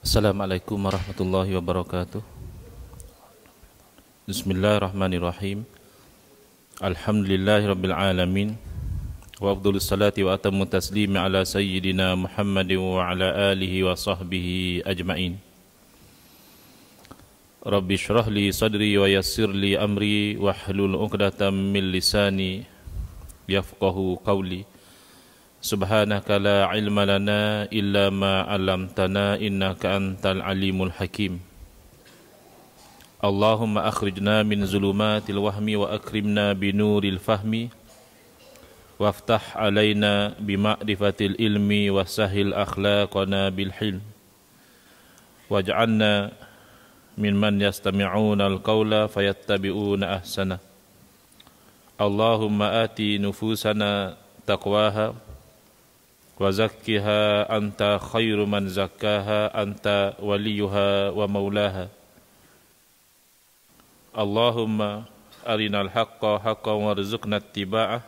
Assalamualaikum warahmatullahi wabarakatuh Bismillahirrahmanirrahim Alhamdulillahirrabbilalamin Wa abdulis salati wa atamu taslimi ala sayyidina Muhammadin wa ala alihi wa sahbihi ajma'in Rabbi syrah li sadri wa yassir li amri Wa hlul uqdatan min lisani Yafqahu qawli Subhanaka la ilma lana illa ma 'allamtana innaka antal alimul hakim. Allahumma akhrijna min zulumatil wahmi wa akrimna binuril fahmi waftah 'alaina bima'rifatil ilmi wa sahil akhlaqana bil hilm. Waj'alna min man yastami'una al-qawla fayattabi'una ahsana. Allahumma ati nufusana taqwaha وزكها أنت خير من زكاها أنت وليها ومولاها اللهم أرنا الحق حقا وارزقنا اتباعه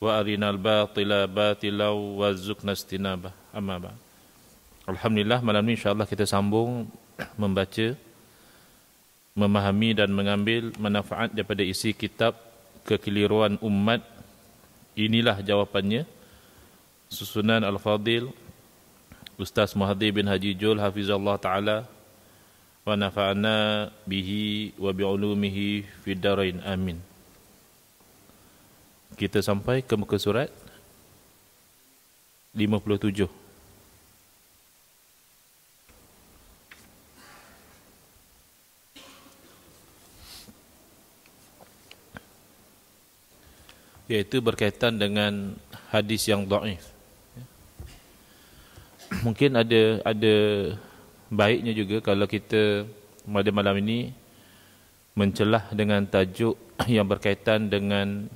وأرنا الباطل باطلا وارزقنا اجتنابه أما بعد الحمد لله malam ini insyaallah kita sambung membaca memahami dan mengambil manfaat daripada isi kitab kekeliruan umat inilah jawapannya Susunan Al-Fadil Ustaz Mahdi bin Haji Jul Hafizullah Ta'ala Wa nafa'ana bihi wa bi'ulumihi fidarain amin Kita sampai ke muka surat 57 Iaitu berkaitan dengan hadis yang da'if mungkin ada ada baiknya juga kalau kita pada malam ini mencelah dengan tajuk yang berkaitan dengan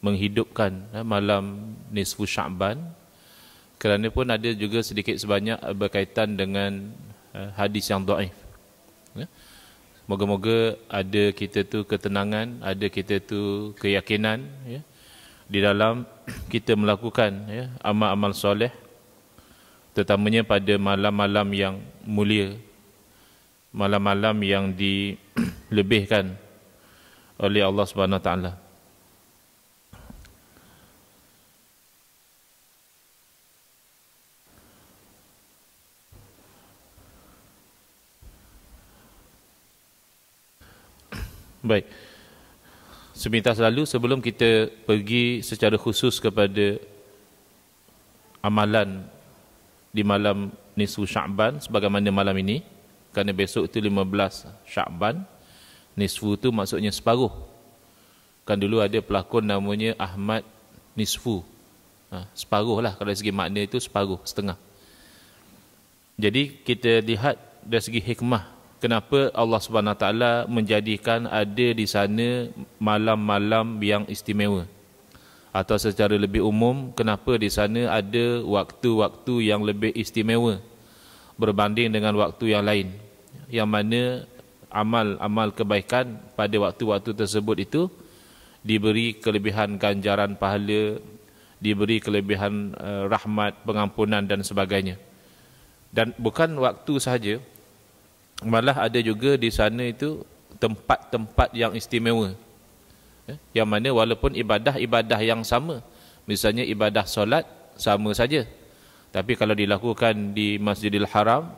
menghidupkan eh, malam nisfu Syaban kerana pun ada juga sedikit sebanyak berkaitan dengan eh, hadis yang dhaif. Ya. Moga-moga ada kita tu ketenangan, ada kita tu keyakinan ya di dalam kita melakukan ya amal-amal soleh terutamanya pada malam-malam yang mulia malam-malam yang dilebihkan oleh Allah Subhanahu taala Baik. Sebentar selalu sebelum kita pergi secara khusus kepada amalan di malam nisfu Syaban sebagaimana malam ini kerana besok itu 15 Syaban nisfu itu maksudnya separuh kan dulu ada pelakon namanya Ahmad Nisfu ha, separuh lah kalau segi makna itu separuh setengah jadi kita lihat dari segi hikmah kenapa Allah Subhanahu taala menjadikan ada di sana malam-malam yang istimewa atau secara lebih umum kenapa di sana ada waktu-waktu yang lebih istimewa berbanding dengan waktu yang lain yang mana amal-amal kebaikan pada waktu-waktu tersebut itu diberi kelebihan ganjaran pahala diberi kelebihan eh, rahmat pengampunan dan sebagainya dan bukan waktu sahaja malah ada juga di sana itu tempat-tempat yang istimewa Ya, yang mana walaupun ibadah-ibadah yang sama. Misalnya ibadah solat sama saja. Tapi kalau dilakukan di Masjidil Haram,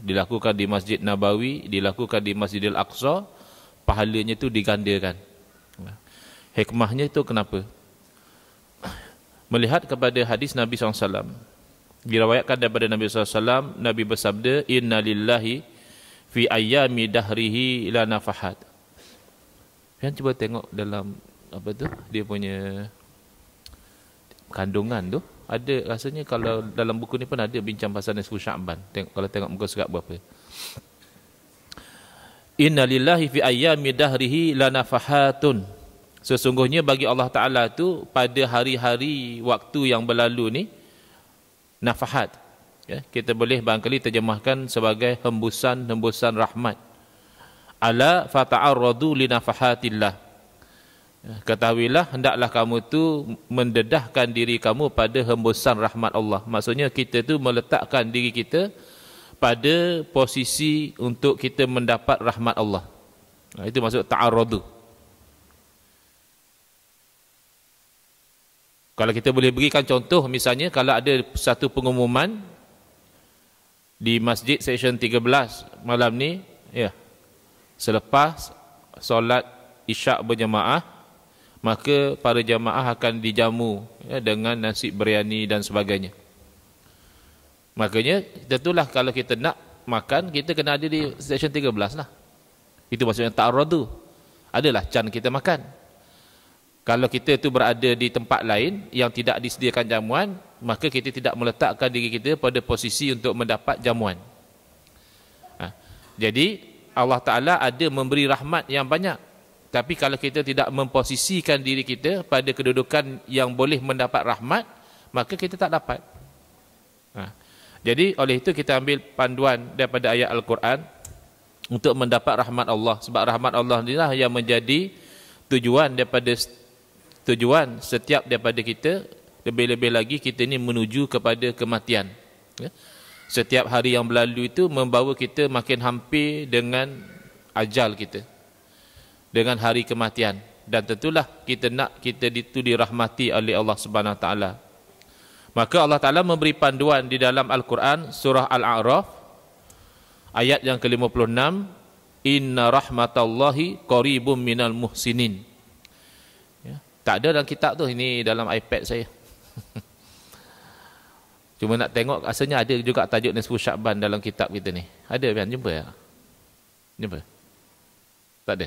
dilakukan di Masjid Nabawi, dilakukan di Masjidil Aqsa, pahalanya itu digandakan. Ya. Hikmahnya itu kenapa? Melihat kepada hadis Nabi SAW. Dirawayatkan daripada Nabi SAW, Nabi bersabda, Inna lillahi fi ayami dahrihi la nafahat. Yang cuba tengok dalam apa tu dia punya kandungan tu ada rasanya kalau dalam buku ni pun ada bincang pasal Nisfu Syaban. Tengok kalau tengok muka surat berapa. Inna lillahi fi ayyami dahrihi lanafahatun. Sesungguhnya bagi Allah Taala tu pada hari-hari waktu yang berlalu ni nafahat. Ya, kita boleh bangkali terjemahkan sebagai hembusan-hembusan rahmat ala fata'arradu li nafahatillah ya, ketahuilah hendaklah kamu tu mendedahkan diri kamu pada hembusan rahmat Allah maksudnya kita tu meletakkan diri kita pada posisi untuk kita mendapat rahmat Allah ha, itu maksud ta'arradu kalau kita boleh berikan contoh misalnya kalau ada satu pengumuman di masjid session 13 malam ni ya yeah selepas solat isyak berjamaah, maka para jamaah akan dijamu ya, dengan nasi biryani dan sebagainya makanya tentulah kalau kita nak makan kita kena ada di stesen 13 lah itu maksudnya ta'aradu adalah can kita makan kalau kita itu berada di tempat lain yang tidak disediakan jamuan maka kita tidak meletakkan diri kita pada posisi untuk mendapat jamuan ha. jadi Allah Ta'ala ada memberi rahmat yang banyak. Tapi kalau kita tidak memposisikan diri kita pada kedudukan yang boleh mendapat rahmat, maka kita tak dapat. Ha. Jadi oleh itu kita ambil panduan daripada ayat Al-Quran untuk mendapat rahmat Allah. Sebab rahmat Allah inilah yang menjadi tujuan daripada tujuan setiap daripada kita, lebih-lebih lagi kita ini menuju kepada kematian. Ya setiap hari yang berlalu itu membawa kita makin hampir dengan ajal kita dengan hari kematian dan tentulah kita nak kita itu dirahmati oleh Allah Subhanahu taala maka Allah taala memberi panduan di dalam al-Quran surah al-a'raf ayat yang ke-56 inna rahmatallahi qaribum minal muhsinin ya tak ada dalam kitab tu ini dalam iPad saya Cuma nak tengok rasanya ada juga tajuk Nisfu Syakban dalam kitab kita ni. Ada kan? Jumpa ya? Jumpa? Tak ada?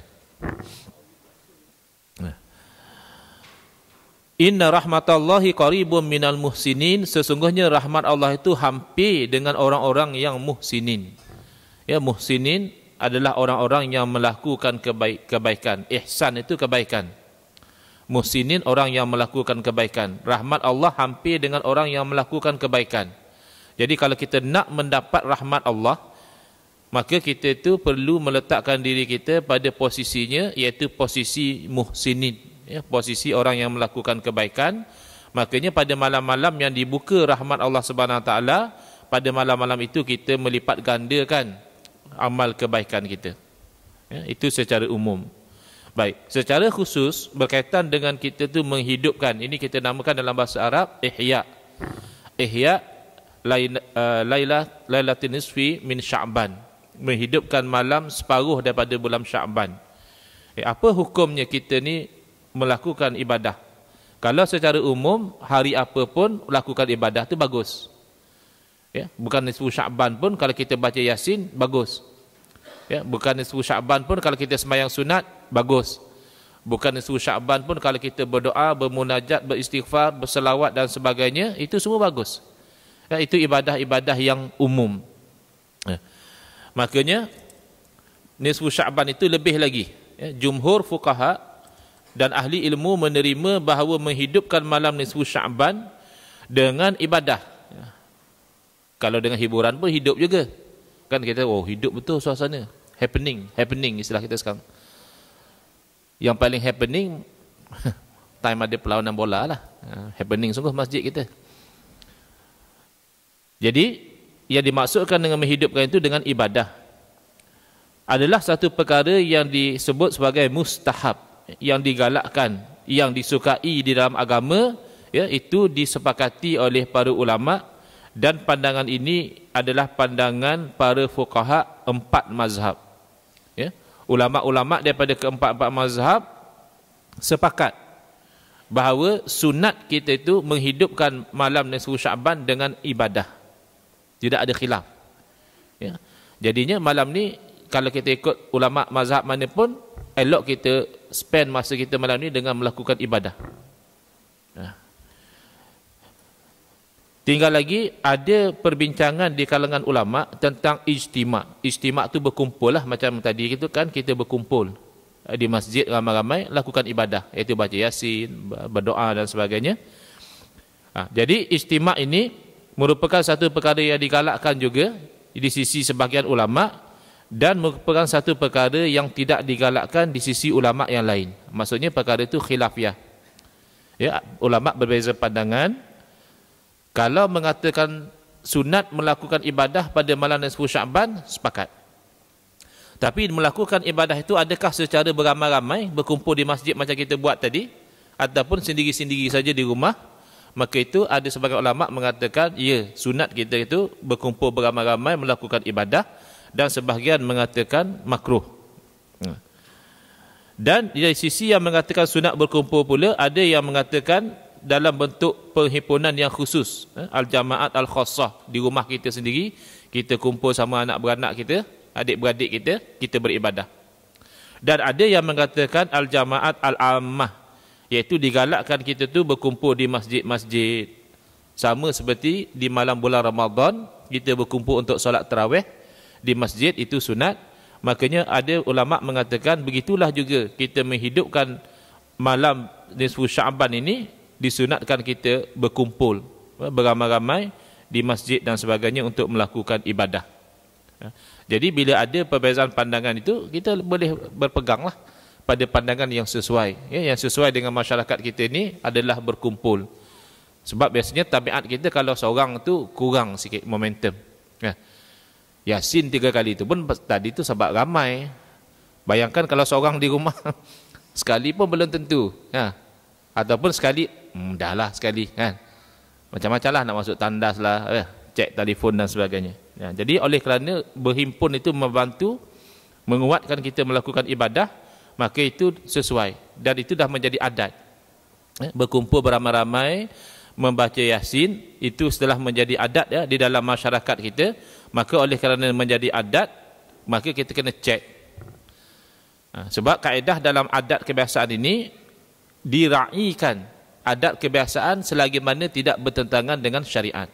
Inna rahmatallahi qaribun minal muhsinin. Sesungguhnya rahmat Allah itu hampir dengan orang-orang yang muhsinin. Ya, muhsinin adalah orang-orang yang melakukan kebaikan. Ihsan itu kebaikan. Muhsinin orang yang melakukan kebaikan. Rahmat Allah hampir dengan orang yang melakukan kebaikan. Jadi kalau kita nak mendapat rahmat Allah, maka kita itu perlu meletakkan diri kita pada posisinya iaitu posisi muhsinin, ya, posisi orang yang melakukan kebaikan. Makanya pada malam-malam yang dibuka rahmat Allah Subhanahu taala, pada malam-malam itu kita melipat gandakan amal kebaikan kita. Ya, itu secara umum. Baik, secara khusus berkaitan dengan kita tu menghidupkan, ini kita namakan dalam bahasa Arab ihya. Ihya eh, laila uh, lailatul nisfi min Sya'ban. Menghidupkan malam separuh daripada bulan Sya'ban. Eh, apa hukumnya kita ni melakukan ibadah? Kalau secara umum hari apa pun lakukan ibadah tu bagus. Ya, bukan nisfu Sya'ban pun kalau kita baca Yasin bagus ya bukan suhu syaban pun kalau kita semayang sunat bagus bukan suhu syaban pun kalau kita berdoa bermunajat beristighfar berselawat dan sebagainya itu semua bagus ya, itu ibadah-ibadah yang umum ya. makanya nisfu syaban itu lebih lagi ya, jumhur fukaha dan ahli ilmu menerima bahawa menghidupkan malam nisfu syaban dengan ibadah ya. kalau dengan hiburan pun hidup juga kan kita oh hidup betul suasana happening happening istilah kita sekarang yang paling happening time ada perlawanan bola lah ha, happening sungguh masjid kita jadi yang dimaksudkan dengan menghidupkan itu dengan ibadah adalah satu perkara yang disebut sebagai mustahab yang digalakkan yang disukai di dalam agama ya, itu disepakati oleh para ulama dan pandangan ini adalah pandangan para fuqaha empat mazhab ulama-ulama daripada keempat-empat mazhab sepakat bahawa sunat kita itu menghidupkan malam dan seluruh Syaban dengan ibadah. Tidak ada khilaf. Ya. Jadinya malam ni kalau kita ikut ulama mazhab mana pun elok kita spend masa kita malam ni dengan melakukan ibadah. Tinggal lagi ada perbincangan di kalangan ulama tentang istimak. Istimak tu berkumpul lah macam tadi itu kan kita berkumpul eh, di masjid ramai-ramai lakukan ibadah iaitu baca yasin, berdoa dan sebagainya. Ha, jadi istimak ini merupakan satu perkara yang digalakkan juga di sisi sebahagian ulama dan merupakan satu perkara yang tidak digalakkan di sisi ulama yang lain. Maksudnya perkara itu khilafiah. Ya, ulama berbeza pandangan kalau mengatakan sunat melakukan ibadah pada malam dan 10 Syaban, sepakat. Tapi melakukan ibadah itu adakah secara beramai-ramai berkumpul di masjid macam kita buat tadi ataupun sendiri-sendiri saja di rumah? Maka itu ada sebagai ulama mengatakan ya sunat kita itu berkumpul beramai-ramai melakukan ibadah dan sebahagian mengatakan makruh. Hmm. Dan dari sisi yang mengatakan sunat berkumpul pula ada yang mengatakan dalam bentuk penghimpunan yang khusus eh, al-jamaat al-khassah di rumah kita sendiri kita kumpul sama anak beranak kita adik-beradik kita kita beribadah dan ada yang mengatakan al-jamaat al-ammah iaitu digalakkan kita tu berkumpul di masjid-masjid sama seperti di malam bulan Ramadan kita berkumpul untuk solat tarawih di masjid itu sunat makanya ada ulama mengatakan begitulah juga kita menghidupkan malam nisfu Syaban ini disunatkan kita berkumpul ya, beramai-ramai di masjid dan sebagainya untuk melakukan ibadah. Ya. Jadi bila ada perbezaan pandangan itu kita boleh berpeganglah pada pandangan yang sesuai. Ya, yang sesuai dengan masyarakat kita ini adalah berkumpul. Sebab biasanya tabiat kita kalau seorang tu kurang sikit momentum. Yasin tiga kali itu pun tadi tu sebab ramai. Bayangkan kalau seorang di rumah sekali pun belum tentu ataupun sekali hmm, dah lah sekali kan macam-macam lah nak masuk tandas lah eh, cek telefon dan sebagainya ya, jadi oleh kerana berhimpun itu membantu menguatkan kita melakukan ibadah maka itu sesuai dan itu dah menjadi adat ya, berkumpul beramai-ramai membaca yasin itu setelah menjadi adat ya di dalam masyarakat kita maka oleh kerana menjadi adat maka kita kena cek ha, sebab kaedah dalam adat kebiasaan ini diraikan adat kebiasaan selagi mana tidak bertentangan dengan syariat.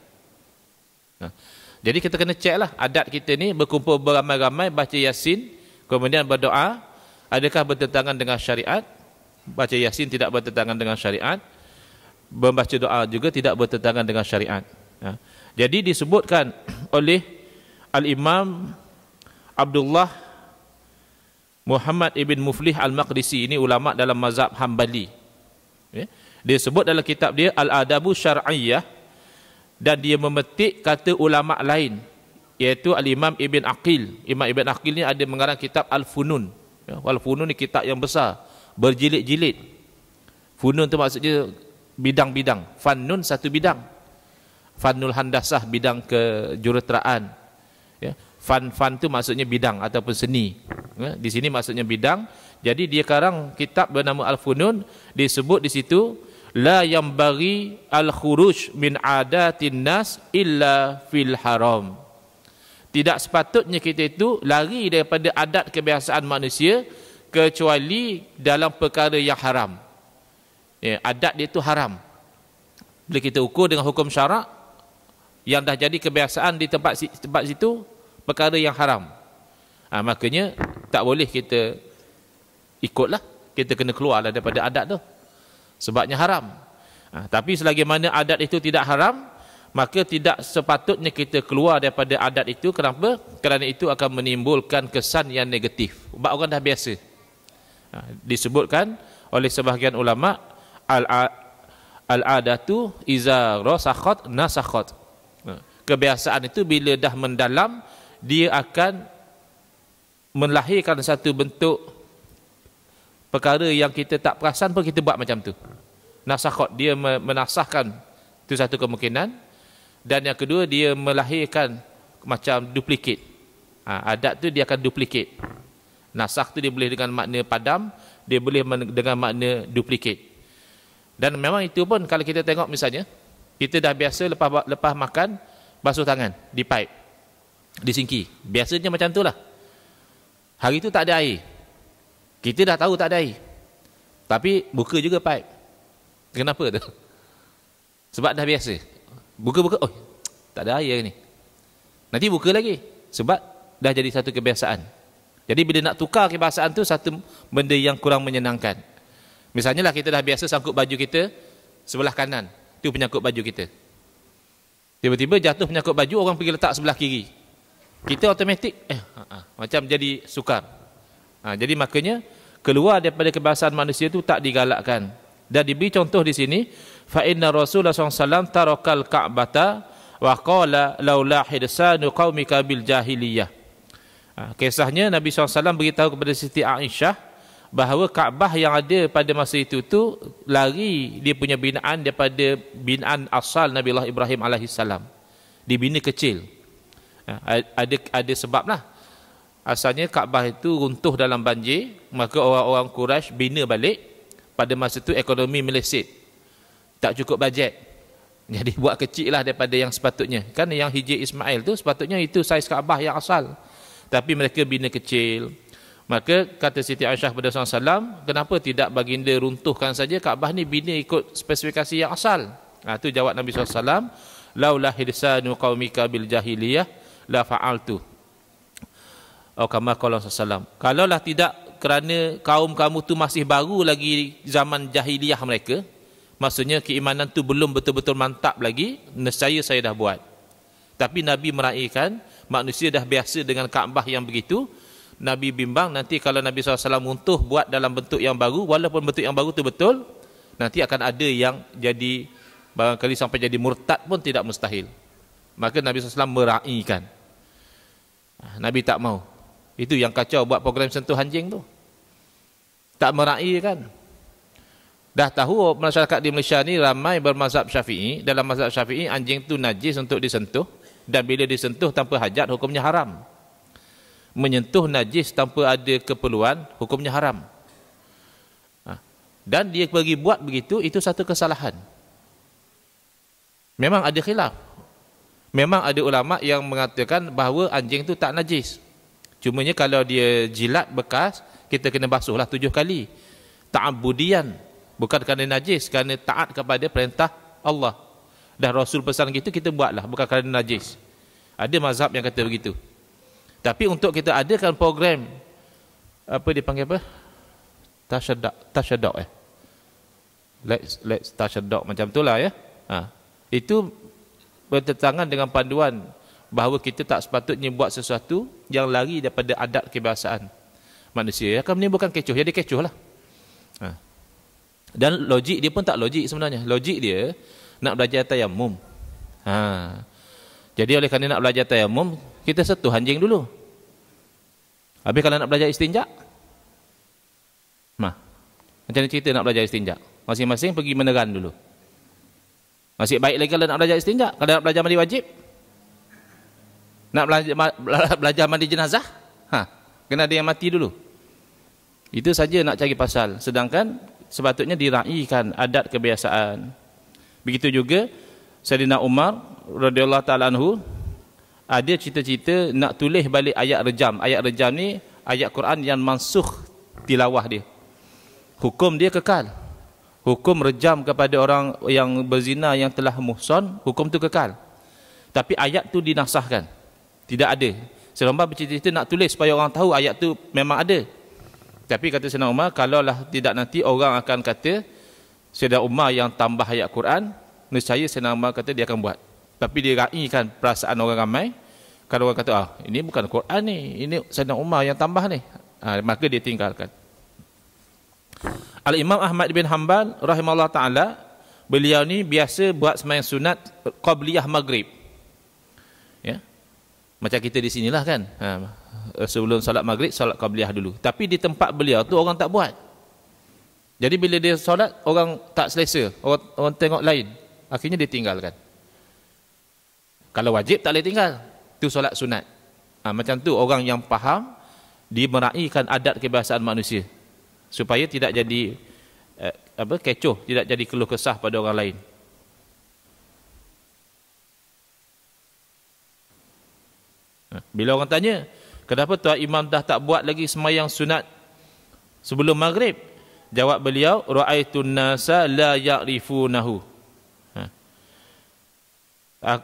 Nah. Ha. Jadi kita kena cek lah adat kita ni berkumpul beramai-ramai baca yasin kemudian berdoa adakah bertentangan dengan syariat baca yasin tidak bertentangan dengan syariat membaca doa juga tidak bertentangan dengan syariat ya. jadi disebutkan oleh Al-Imam Abdullah Muhammad Ibn Muflih Al-Maqdisi ini ulama dalam mazhab Hanbali Eh? Dia sebut dalam kitab dia Al-Adabu Syar'iyyah dan dia memetik kata ulama lain iaitu Al-Imam Ibn Aqil. Imam Ibn Aqil ni ada mengarang kitab Al-Funun. Ya, Al-Funun ni kitab yang besar, berjilid-jilid. Funun tu maksudnya bidang-bidang. Fannun satu bidang. Fannul Handasah bidang kejuruteraan. Ya. Fan-fan tu maksudnya bidang ataupun seni. Ya. Di sini maksudnya bidang. Jadi dia karang kitab bernama Al-Funun disebut di situ la yang bagi al-khuruj min adatin nas illa fil haram. Tidak sepatutnya kita itu lari daripada adat kebiasaan manusia kecuali dalam perkara yang haram. Ya, adat dia itu haram. Bila kita ukur dengan hukum syarak yang dah jadi kebiasaan di tempat tempat situ perkara yang haram. Ha, makanya tak boleh kita ikutlah kita kena keluarlah daripada adat tu sebabnya haram ha, tapi selagi mana adat itu tidak haram maka tidak sepatutnya kita keluar daripada adat itu kenapa kerana itu akan menimbulkan kesan yang negatif sebab orang dah biasa ha, disebutkan oleh sebahagian ulama al al adatu iza rasakhat nasakhat ha, kebiasaan itu bila dah mendalam dia akan melahirkan satu bentuk perkara yang kita tak perasan pun kita buat macam tu. Nasakot dia menasahkan itu satu kemungkinan dan yang kedua dia melahirkan macam duplikat. Ha, adat tu dia akan duplikat. Nasakh tu dia boleh dengan makna padam, dia boleh dengan makna duplikat. Dan memang itu pun kalau kita tengok misalnya kita dah biasa lepas lepas makan basuh tangan di pipe di sinki. Biasanya macam tu lah. Hari itu tak ada air. Kita dah tahu tak ada air. Tapi buka juga pipe. Kenapa tu? Sebab dah biasa. Buka-buka, oh tak ada air ni. Nanti buka lagi. Sebab dah jadi satu kebiasaan. Jadi bila nak tukar kebiasaan tu satu benda yang kurang menyenangkan. Misalnya lah kita dah biasa sangkut baju kita sebelah kanan. Itu penyangkut baju kita. Tiba-tiba jatuh penyangkut baju, orang pergi letak sebelah kiri. Kita otomatik, eh, ha, ha, macam jadi sukar. Ha, jadi makanya keluar daripada kebiasaan manusia itu tak digalakkan. Dan diberi contoh di sini, fa inna Rasulullah SAW tarakal Ka'bata wa qala laula hidsanu qaumika bil jahiliyah. Ha, kisahnya Nabi SAW beritahu kepada Siti Aisyah bahawa Kaabah yang ada pada masa itu tu lari dia punya binaan daripada binaan asal Nabi Allah Ibrahim alaihissalam dibina kecil ha, ada ada sebablah Asalnya Kaabah itu runtuh dalam banjir, maka orang-orang Quraisy bina balik. Pada masa itu ekonomi meleset. Tak cukup bajet. Jadi buat kecil lah daripada yang sepatutnya. Kan yang Hijir Ismail tu sepatutnya itu saiz Kaabah yang asal. Tapi mereka bina kecil. Maka kata Siti Aisyah kepada SAW, kenapa tidak baginda runtuhkan saja Kaabah ni bina ikut spesifikasi yang asal. Nah, ha, itu jawab Nabi SAW, Laulah hirsanu qawmika bil jahiliyah la tu kama kalau sallam kalaulah tidak kerana kaum kamu tu masih baru lagi zaman jahiliah mereka maksudnya keimanan tu belum betul-betul mantap lagi nescaya saya dah buat tapi nabi meraihkan manusia dah biasa dengan kaabah yang begitu nabi bimbang nanti kalau nabi SAW untuh buat dalam bentuk yang baru walaupun bentuk yang baru tu betul nanti akan ada yang jadi barangkali sampai jadi murtad pun tidak mustahil maka nabi SAW meraihkan Nabi tak mau. Itu yang kacau buat program sentuh anjing tu. Tak meraihkan. Dah tahu masyarakat di Malaysia ni ramai bermazhab syafi'i. Dalam mazhab syafi'i anjing tu najis untuk disentuh. Dan bila disentuh tanpa hajat hukumnya haram. Menyentuh najis tanpa ada keperluan hukumnya haram. Ha. Dan dia pergi buat begitu itu satu kesalahan. Memang ada khilaf. Memang ada ulama yang mengatakan bahawa anjing tu tak najis. Cumanya kalau dia jilat bekas, kita kena basuhlah tujuh kali. Ta'abudian. Bukan kerana najis, kerana taat kepada perintah Allah. Dah Rasul pesan gitu, kita buatlah. Bukan kerana najis. Ada mazhab yang kata begitu. Tapi untuk kita adakan program, apa dia panggil apa? Tashadak, tashadak eh. Let's, let's tashadak macam itulah ya. Ha. Itu bertentangan dengan panduan bahawa kita tak sepatutnya buat sesuatu yang lari daripada adat kebiasaan manusia. Ia akan menimbulkan kecoh. Jadi kecoh lah. Ha. Dan logik dia pun tak logik sebenarnya. Logik dia nak belajar tayamum. Ha. Jadi oleh kerana nak belajar tayamum, kita setuh anjing dulu. Habis kalau nak belajar istinjak, mah. Macam mana cerita nak belajar istinjak? Masing-masing pergi meneran dulu. Masih baik lagi kalau nak belajar istinjak. Kalau nak belajar mandi wajib, nak belajar belajar mandi jenazah? Ha, kena ada yang mati dulu. Itu saja nak cari pasal. Sedangkan sepatutnya diraihkan adat kebiasaan. Begitu juga Sayyidina Umar radhiyallahu taala anhu ada cita-cita nak tulis balik ayat rejam. Ayat rejam ni ayat Quran yang mansukh tilawah dia. Hukum dia kekal. Hukum rejam kepada orang yang berzina yang telah muhsan, hukum tu kekal. Tapi ayat tu dinasahkan. Tidak ada. Sayyidina Umar bercita-cita nak tulis supaya orang tahu ayat tu memang ada. Tapi kata Sayyidina Umar, kalaulah tidak nanti orang akan kata Sayyidina Umar yang tambah ayat Quran, nescaya Sayyidina Umar kata dia akan buat. Tapi dia raikan perasaan orang ramai. Kalau orang kata, ah, ini bukan Quran ni, ini Sayyidina Umar yang tambah ni. Ha, maka dia tinggalkan. Al-Imam Ahmad bin Hanbal rahimahullah ta'ala, beliau ni biasa buat semayang sunat qabliyah maghrib. Macam kita di sinilah kan. Ha, eh, sebelum solat maghrib, solat qabliyah dulu. Tapi di tempat beliau tu orang tak buat. Jadi bila dia solat, orang tak selesa. Orang, orang tengok lain. Akhirnya dia tinggalkan. Kalau wajib tak boleh tinggal. Itu solat sunat. Ha, macam tu orang yang faham, dia meraihkan adat kebiasaan manusia. Supaya tidak jadi eh, apa kecoh, tidak jadi keluh kesah pada orang lain. Bila orang tanya, kenapa tuan imam dah tak buat lagi semayang sunat sebelum maghrib? Jawab beliau, ra'aitu nasa la ya'rifunahu. Ha.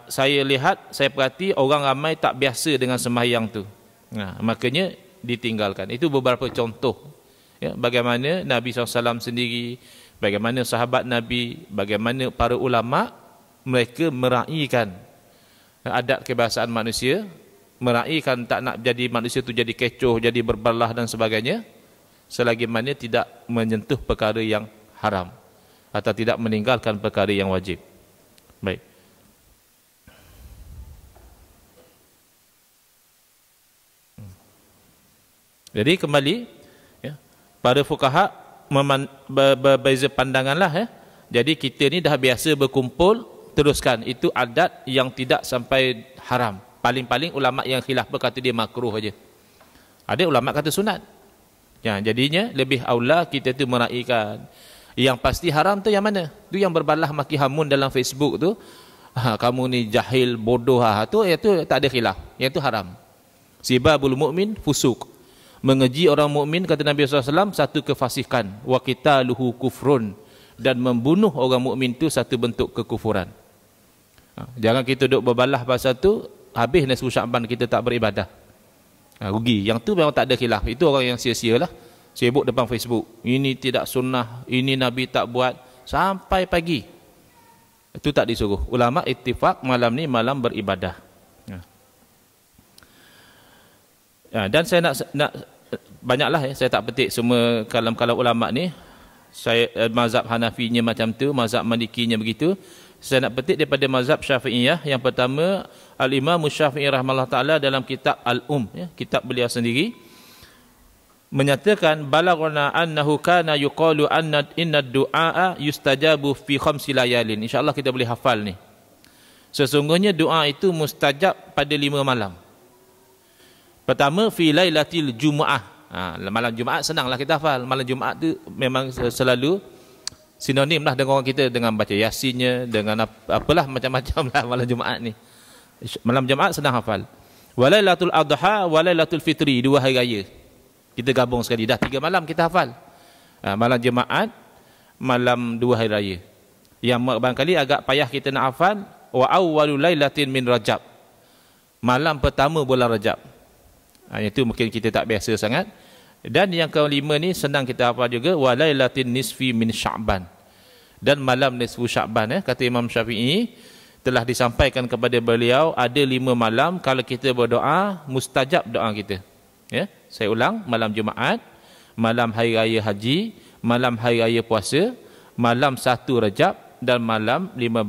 Saya lihat, saya perhati orang ramai tak biasa dengan semayang tu. Ha. makanya ditinggalkan. Itu beberapa contoh. Ya, bagaimana Nabi SAW sendiri, bagaimana sahabat Nabi, bagaimana para ulama mereka meraihkan adat kebiasaan manusia meraihkan tak nak jadi manusia itu jadi kecoh, jadi berbalah dan sebagainya selagi mana tidak menyentuh perkara yang haram atau tidak meninggalkan perkara yang wajib. Baik. Hmm. Jadi kembali ya, pada fukaha meman, berbeza pandanganlah ya. Jadi kita ni dah biasa berkumpul teruskan itu adat yang tidak sampai haram paling-paling ulama yang khilaf berkata dia makruh aja. Ada ulama kata sunat. Ya, jadinya lebih aula kita tu meraikan. Yang pasti haram tu yang mana? Tu yang berbalah maki hamun dalam Facebook tu. Ha, kamu ni jahil bodoh ha, ha tu itu ya, tak ada khilaf. Yang tu haram. Sibabul mukmin fusuk. Mengeji orang mukmin kata Nabi SAW satu kefasikan wa kita luhu kufrun dan membunuh orang mukmin tu satu bentuk kekufuran. Ha, jangan kita duk berbalah pasal tu habis dari suruh kita tak beribadah ha, rugi, yang tu memang tak ada khilaf itu orang yang sia-sialah sibuk depan Facebook, ini tidak sunnah ini Nabi tak buat, sampai pagi itu tak disuruh ulama ittifak malam ni malam beribadah ha. Ha, dan saya nak, nak banyaklah ya, saya tak petik semua kalam-kalam ulama ni saya eh, mazhab Hanafinya macam tu, mazhab Malikinya begitu. Saya nak petik daripada mazhab syafi'iyah. Yang pertama, Al-Imam Syafi'i Rahmanullah Ta'ala dalam kitab Al-Um, ya, kitab beliau sendiri, menyatakan balaghana annahu kana yuqalu anna inna du'a yustajabu fi khamsi layalin insyaallah kita boleh hafal ni sesungguhnya doa itu mustajab pada lima malam pertama fi lailatil jumaah ha, malam jumaat senanglah kita hafal malam jumaat tu memang selalu sinonim lah dengan orang kita dengan baca yasinnya dengan apalah macam-macam lah malam Jumaat ni malam Jumaat senang hafal walailatul adha walailatul fitri dua hari raya kita gabung sekali dah tiga malam kita hafal ha, malam Jumaat malam dua hari raya yang beberapa kali agak payah kita nak hafal wa awwalu lailatin min rajab malam pertama bulan rajab ha, itu mungkin kita tak biasa sangat dan yang kelima ni senang kita apa juga walailatin nisfi min Sya'ban. Dan malam nisfu Sya'ban ya eh, kata Imam Syafi'i telah disampaikan kepada beliau ada lima malam kalau kita berdoa mustajab doa kita. Ya, saya ulang malam Jumaat, malam hari raya haji, malam hari raya puasa, malam satu Rejab dan malam 15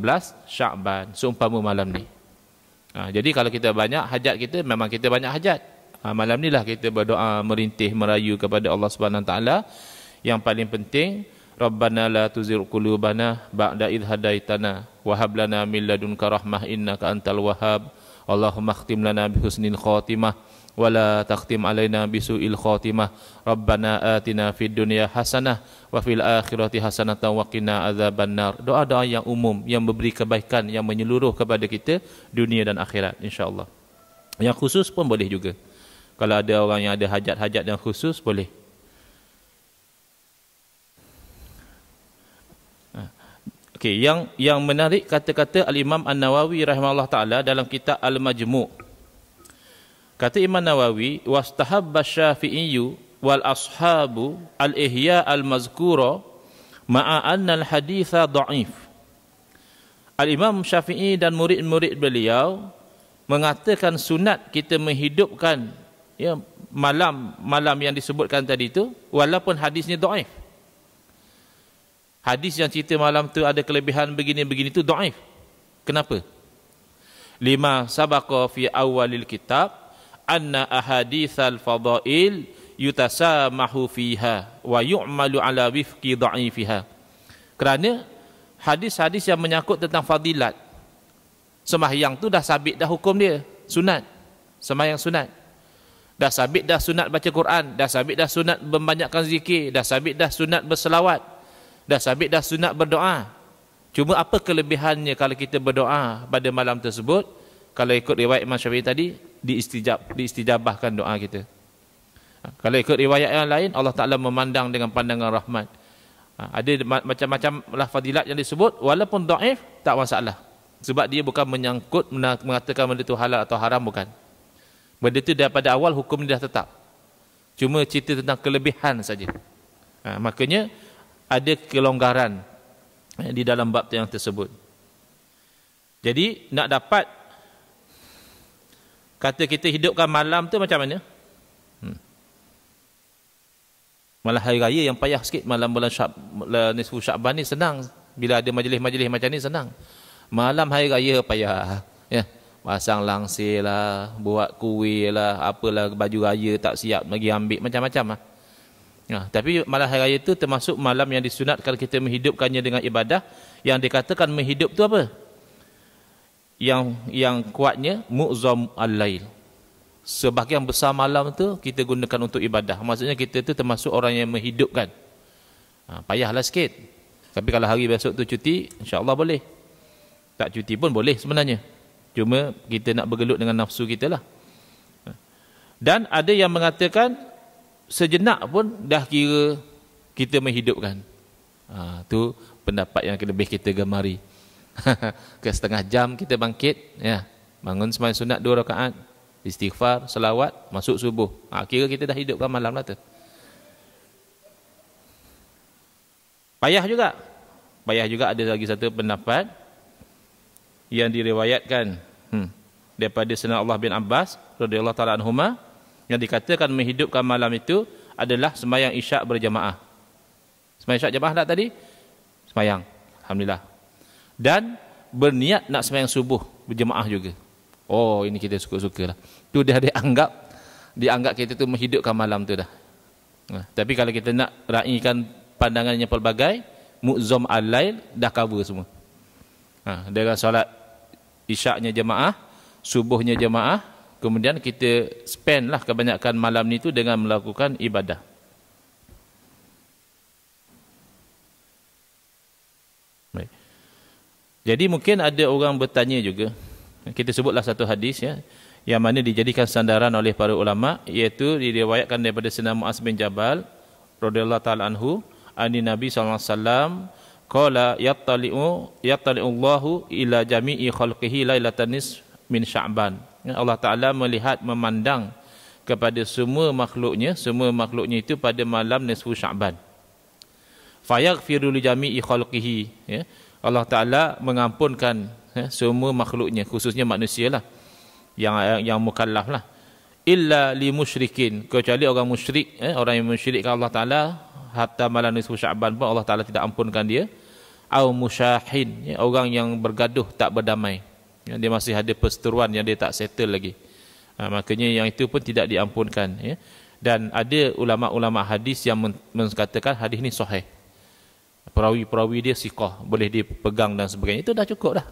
Syakban seumpama malam ni. Ha, jadi kalau kita banyak hajat kita memang kita banyak hajat. Ha, malam ni lah kita berdoa merintih merayu kepada Allah Subhanahu taala. Yang paling penting, Rabbana la tuzigh qulubana ba'da id hadaitana wa hab lana min ladunka rahmah innaka antal wahhab. Allahumma khtim lana bi husnil khatimah wa la taqtim alaina bi su'il khatimah. Rabbana atina fid dunya hasanah wa fil akhirati hasanah wa qina azabannar. Doa-doa yang umum yang memberi kebaikan yang menyeluruh kepada kita dunia dan akhirat insya-Allah. Yang khusus pun boleh juga kalau ada orang yang ada hajat-hajat yang khusus boleh ha. Okey, yang yang menarik kata-kata Al-Imam An-Nawawi rahimahullah taala dalam kitab Al-Majmu'. Kata Imam Nawawi, was ta'hab Syafi'iyyu wal ashabu al-ihya al-mazkura ma'a al-haditha dha'if." Al-Imam Syafi'i dan murid-murid beliau mengatakan sunat kita menghidupkan ya malam malam yang disebutkan tadi itu walaupun hadisnya dhaif hadis yang cerita malam tu ada kelebihan begini begini tu dhaif kenapa lima sabaqa fi awalil kitab anna ahadithal fadail yutasamahu fiha wa yu'malu ala wifqi dha'ifiha kerana hadis-hadis yang menyakut tentang fadilat sembahyang tu dah sabit dah hukum dia sunat sembahyang sunat dah sabit dah sunat baca Quran, dah sabit dah sunat membanyakkan zikir, dah sabit dah sunat berselawat, dah sabit dah sunat berdoa. Cuma apa kelebihannya kalau kita berdoa pada malam tersebut? Kalau ikut riwayat Imam Syafi'i tadi, diistijab, diistijabahkan doa kita. Ha, kalau ikut riwayat yang lain, Allah Ta'ala memandang dengan pandangan rahmat. Ha, ada macam-macam lah fadilat yang disebut, walaupun daif, tak masalah. Sebab dia bukan menyangkut mengatakan benda itu halal atau haram, bukan. Benda itu daripada awal hukum ini dah tetap. Cuma cerita tentang kelebihan saja. Ha, makanya ada kelonggaran eh, di dalam bab yang tersebut. Jadi nak dapat kata kita hidupkan malam tu macam mana? Hmm. Malah hari raya yang payah sikit malam bulan syab, nisfu syaban ni senang. Bila ada majlis-majlis macam ni senang. Malam hari raya payah. Ya. Pasang langsir lah, buat kuih lah, apalah baju raya tak siap lagi ambil, macam-macam lah. Nah, ha, tapi malam hari raya tu termasuk malam yang disunatkan kita menghidupkannya dengan ibadah. Yang dikatakan menghidup tu apa? Yang yang kuatnya, mu'zam al-lail. Sebahagian besar malam tu kita gunakan untuk ibadah. Maksudnya kita tu termasuk orang yang menghidupkan. Ha, payahlah sikit. Tapi kalau hari besok tu cuti, insyaAllah boleh. Tak cuti pun boleh sebenarnya. Cuma kita nak bergelut dengan nafsu kita lah. Dan ada yang mengatakan sejenak pun dah kira kita menghidupkan. Ha, tu pendapat yang lebih kita gemari. Ke setengah jam kita bangkit, ya bangun semain sunat dua rakaat, istighfar, selawat, masuk subuh. Ha, kira kita dah hidupkan malam lah tu. Payah juga. Payah juga ada lagi satu pendapat yang diriwayatkan hmm, daripada Sayyidina Allah bin Abbas radhiyallahu taala anhuma yang dikatakan menghidupkan malam itu adalah semayang isyak berjamaah. Semayang isyak jamaah dah tadi? Semayang. Alhamdulillah. Dan berniat nak semayang subuh berjamaah juga. Oh, ini kita suka-suka lah. Itu dah dianggap, dianggap kita tu menghidupkan malam tu dah. Nah, ha, tapi kalau kita nak raikan pandangannya pelbagai, mu'zom al-lail dah cover semua. Ha, dengan solat isyaknya jemaah, subuhnya jemaah, kemudian kita spend lah kebanyakan malam ni tu dengan melakukan ibadah. Baik. Jadi mungkin ada orang bertanya juga. Kita sebutlah satu hadis ya yang mana dijadikan sandaran oleh para ulama iaitu diriwayatkan daripada Sayyidina Muaz bin Jabal radhiyallahu taala anhu, "Ani Nabi sallallahu alaihi wasallam Qala yattali'u yattali'u Allahu ila jami'i khalqihi lailatan nisf min Sya'ban. Allah Taala melihat memandang kepada semua makhluknya, semua makhluknya itu pada malam nisfu Sya'ban. Fayaghfiru li jami'i khalqihi, ya. Allah Taala mengampunkan ya, semua makhluknya khususnya manusialah yang yang, yang mukallaf lah illa li musyrikin kecuali orang musyrik eh, orang yang musyrikkan Allah Taala hatta malam nisfu Sya'ban pun Allah Taala tidak ampunkan dia au musyahin ya, orang yang bergaduh tak berdamai ya, dia masih ada perseteruan yang dia tak settle lagi ha, makanya yang itu pun tidak diampunkan ya. dan ada ulama-ulama hadis yang mengatakan hadis ini sahih perawi-perawi dia siqah boleh dipegang dan sebagainya itu dah cukup dah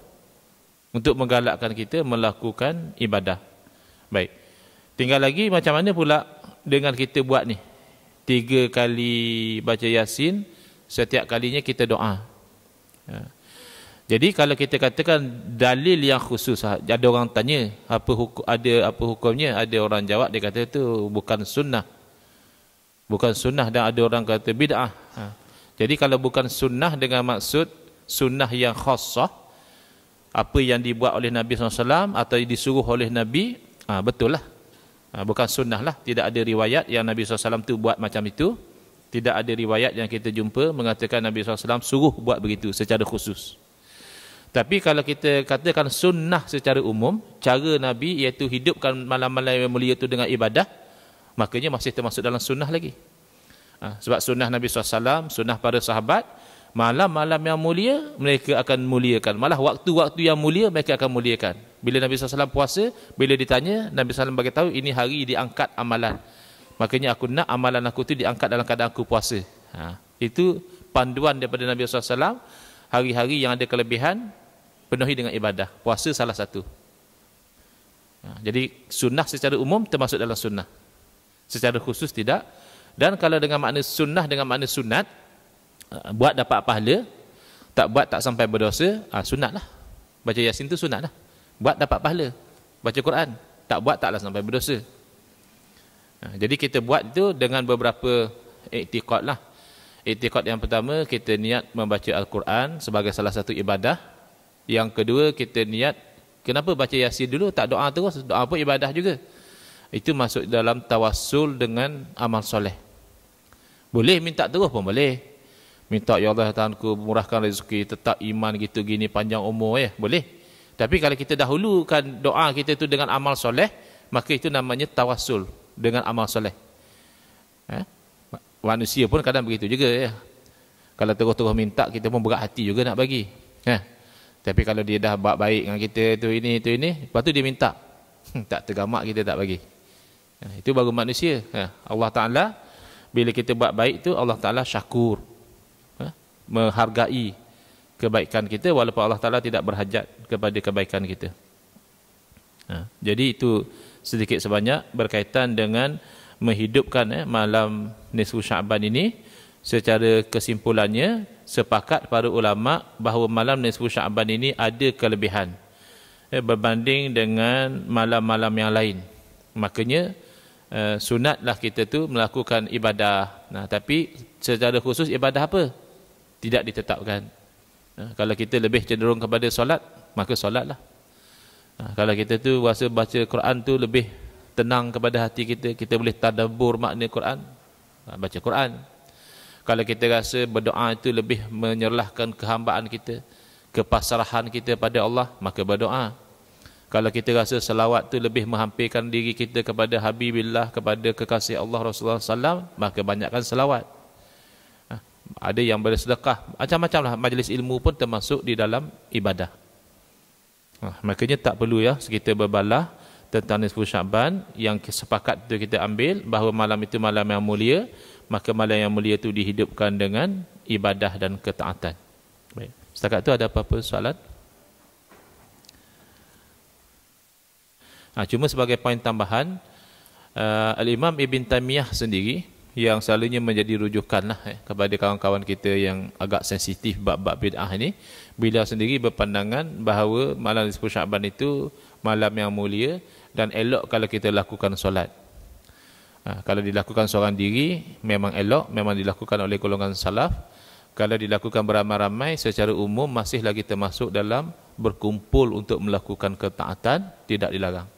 untuk menggalakkan kita melakukan ibadah baik tinggal lagi macam mana pula dengan kita buat ni tiga kali baca yasin setiap kalinya kita doa Ya. Jadi kalau kita katakan dalil yang khusus ha, ada orang tanya apa hukum ada apa hukumnya ada orang jawab dia kata itu bukan sunnah. Bukan sunnah dan ada orang kata bidah. Ha. Jadi kalau bukan sunnah dengan maksud sunnah yang khassah apa yang dibuat oleh Nabi SAW atau disuruh oleh Nabi ha, betul lah ha, bukan sunnah lah tidak ada riwayat yang Nabi SAW tu buat macam itu tidak ada riwayat yang kita jumpa mengatakan Nabi SAW suruh buat begitu secara khusus. Tapi kalau kita katakan sunnah secara umum, cara Nabi iaitu hidupkan malam-malam yang mulia itu dengan ibadah, makanya masih termasuk dalam sunnah lagi. Ha, sebab sunnah Nabi SAW, sunnah para sahabat, malam-malam yang mulia mereka akan muliakan. Malah waktu-waktu yang mulia mereka akan muliakan. Bila Nabi SAW puasa, bila ditanya, Nabi SAW bagi tahu ini hari diangkat amalan makanya aku nak amalan aku tu diangkat dalam keadaan aku puasa ha. itu panduan daripada Nabi SAW hari-hari yang ada kelebihan penuhi dengan ibadah puasa salah satu ha. jadi sunnah secara umum termasuk dalam sunnah secara khusus tidak dan kalau dengan makna sunnah dengan makna sunat ha, buat dapat pahala tak buat tak sampai berdosa ha, sunat lah baca yasin tu sunat lah buat dapat pahala baca Quran tak buat taklah sampai berdosa. Ha, jadi kita buat itu dengan beberapa iktiqat lah. Iktiqat yang pertama, kita niat membaca Al-Quran sebagai salah satu ibadah. Yang kedua, kita niat, kenapa baca Yasin dulu, tak doa terus, doa pun ibadah juga. Itu masuk dalam tawassul dengan amal soleh. Boleh minta terus pun boleh. Minta Ya Allah ya Tuhan ku murahkan rezeki, tetap iman gitu gini panjang umur ya, boleh. Tapi kalau kita dahulukan doa kita itu dengan amal soleh, maka itu namanya tawassul, dengan amal soleh. Eh? Manusia pun kadang begitu juga. Ya. Kalau terus-terus minta, kita pun berat hati juga nak bagi. Eh? Tapi kalau dia dah buat baik dengan kita, itu ini, itu ini, lepas tu dia minta. Hmm, tak tergamak kita tak bagi. Eh, itu baru manusia. Eh? Allah Ta'ala, bila kita buat baik tu Allah Ta'ala syakur. Eh? Menghargai kebaikan kita walaupun Allah Ta'ala tidak berhajat kepada kebaikan kita. Eh? Jadi itu sedikit sebanyak berkaitan dengan menghidupkan eh, malam nisfu Syaban ini secara kesimpulannya sepakat para ulama bahawa malam nisfu Syaban ini ada kelebihan eh, berbanding dengan malam-malam yang lain makanya eh, sunatlah kita tu melakukan ibadah nah tapi secara khusus ibadah apa tidak ditetapkan nah, kalau kita lebih cenderung kepada solat maka solatlah Ha, kalau kita tu rasa baca Quran tu lebih tenang kepada hati kita, kita boleh tadabur makna Quran, ha, baca Quran. Kalau kita rasa berdoa itu lebih menyerlahkan kehambaan kita, kepasrahan kita pada Allah, maka berdoa. Kalau kita rasa selawat tu lebih menghampirkan diri kita kepada Habibillah, kepada kekasih Allah Rasulullah SAW, maka banyakkan selawat. Ha, ada yang bersedekah, macam-macam lah majlis ilmu pun termasuk di dalam ibadah. Ah, makanya tak perlu ya kita berbalah tentang nisfu syaban yang sepakat itu kita ambil bahawa malam itu malam yang mulia maka malam yang mulia itu dihidupkan dengan ibadah dan ketaatan. Baik. Setakat itu ada apa-apa soalan? Ha, cuma sebagai poin tambahan uh, Al-Imam Ibn Taymiyah sendiri yang selalunya menjadi rujukan lah eh, kepada kawan-kawan kita yang agak sensitif bab-bab bid'ah ini. Bila sendiri berpandangan bahawa malam 10 Syakban itu malam yang mulia dan elok kalau kita lakukan solat. Ha, kalau dilakukan seorang diri memang elok, memang dilakukan oleh golongan salaf. Kalau dilakukan beramai-ramai secara umum masih lagi termasuk dalam berkumpul untuk melakukan ketaatan tidak dilarang.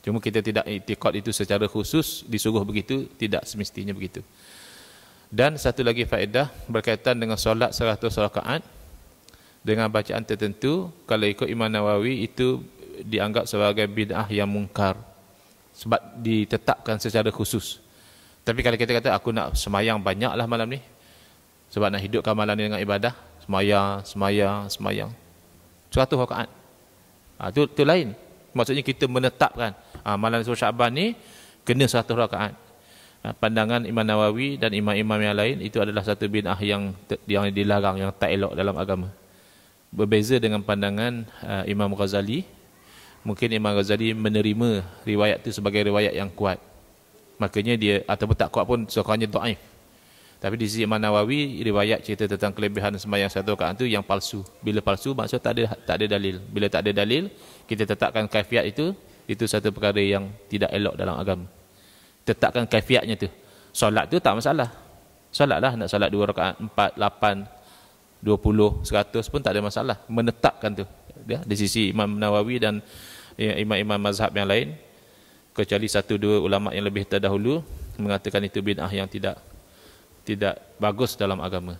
Cuma kita tidak itikad itu secara khusus disuruh begitu, tidak semestinya begitu. Dan satu lagi faedah berkaitan dengan solat 100 rakaat dengan bacaan tertentu kalau ikut Imam Nawawi itu dianggap sebagai bid'ah yang mungkar sebab ditetapkan secara khusus. Tapi kalau kita kata aku nak semayang banyaklah malam ni sebab nak hidupkan malam ni dengan ibadah, semayang, semayang, semayang. 100 rakaat. Ah ha, tu tu lain. Maksudnya kita menetapkan Ha, malam 10 Syaban ni kena satu rakaat. Ha, pandangan Imam Nawawi dan imam-imam yang lain itu adalah satu bid'ah yang yang dilarang yang tak elok dalam agama. Berbeza dengan pandangan uh, Imam Ghazali. Mungkin Imam Ghazali menerima riwayat itu sebagai riwayat yang kuat. Makanya dia ataupun tak kuat pun sekurang-kurangnya dhaif. Tapi di sisi Imam Nawawi riwayat cerita tentang kelebihan sembahyang satu rakaat itu yang palsu. Bila palsu maksud tak ada tak ada dalil. Bila tak ada dalil, kita tetapkan kaifiat itu itu satu perkara yang tidak elok dalam agama. Tetapkan kafiatnya tu. Solat tu tak masalah. Solatlah nak solat 2 rakaat, 4, 8, 20, 100 pun tak ada masalah. Menetapkan tu. Ya, di sisi Imam Nawawi dan ya, imam-imam mazhab yang lain kecuali satu dua ulama yang lebih terdahulu mengatakan itu bid'ah yang tidak tidak bagus dalam agama.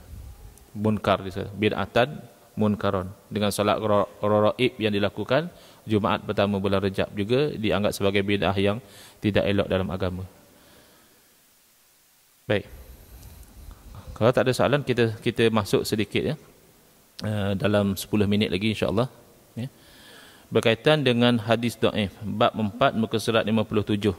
Munkar bid'atan munkaron dengan solat raib yang dilakukan Jumaat pertama bulan Rejab juga dianggap sebagai bid'ah yang tidak elok dalam agama. Baik. Kalau tak ada soalan kita kita masuk sedikit ya. Eh, dalam 10 minit lagi insya-Allah ya. Berkaitan dengan hadis dhaif bab 4 muka surat 57.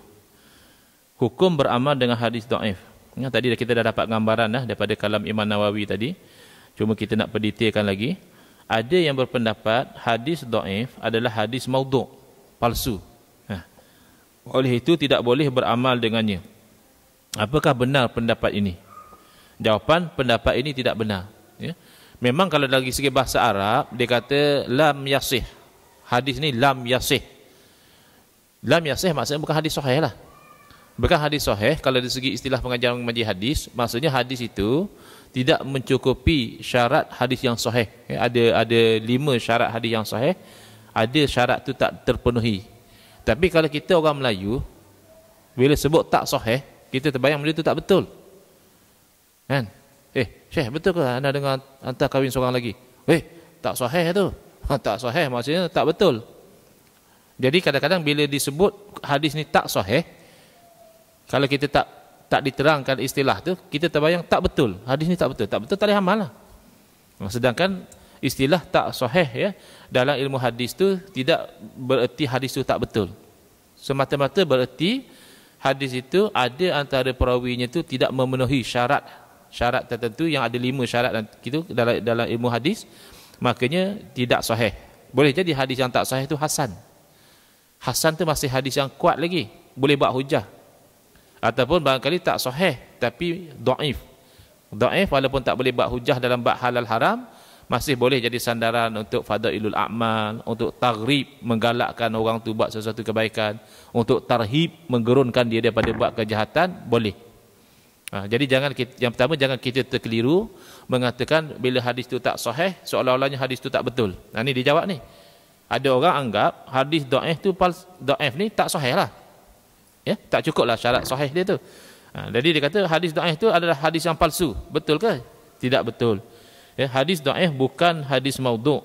Hukum beramal dengan hadis dhaif. Ya, tadi kita dah dapat gambaran dah daripada kalam Imam Nawawi tadi. Cuma kita nak pendetailkan lagi ada yang berpendapat hadis daif adalah hadis maudhu' palsu. Ha. Oleh itu tidak boleh beramal dengannya. Apakah benar pendapat ini? Jawapan pendapat ini tidak benar, ya. Memang kalau dari segi bahasa Arab dia kata lam yasih. Hadis ni lam yasih. Lam yasih maksudnya bukan hadis sahih lah. Bukan hadis sahih kalau dari segi istilah pengajaran mengaji hadis, maksudnya hadis itu tidak mencukupi syarat hadis yang sahih. Ya, ada ada lima syarat hadis yang sahih. Ada syarat tu tak terpenuhi. Tapi kalau kita orang Melayu bila sebut tak sahih, kita terbayang benda tu tak betul. Kan? Eh, Syekh, betul ke anda dengar hantar kahwin seorang lagi? Eh, tak sahih tu. Ha, tak sahih maksudnya tak betul. Jadi kadang-kadang bila disebut hadis ni tak sahih, kalau kita tak tak diterangkan istilah tu kita terbayang tak betul hadis ni tak betul tak betul tak boleh amal lah sedangkan istilah tak sahih ya dalam ilmu hadis tu tidak bererti hadis tu tak betul semata-mata bererti hadis itu ada antara perawinya tu tidak memenuhi syarat syarat tertentu yang ada lima syarat dan gitu dalam dalam ilmu hadis makanya tidak sahih boleh jadi hadis yang tak sahih tu hasan hasan tu masih hadis yang kuat lagi boleh buat hujah ataupun barangkali tak sahih tapi dhaif. Dhaif walaupun tak boleh buat hujah dalam bab halal haram masih boleh jadi sandaran untuk fadailul a'mal, untuk taghrib menggalakkan orang tu buat sesuatu kebaikan, untuk tarhib menggerunkan dia daripada buat kejahatan boleh. Ha, jadi jangan kita, yang pertama jangan kita terkeliru mengatakan bila hadis tu tak sahih seolah-olahnya hadis tu tak betul. Nah ni dijawab ni. Ada orang anggap hadis dhaif tu dhaif ni tak sahih lah. Ya, tak cukuplah syarat sahih dia tu. Ha, jadi dia kata hadis dhaif tu adalah hadis yang palsu. Betul ke? Tidak betul. Ya, hadis dhaif bukan hadis maudhu'.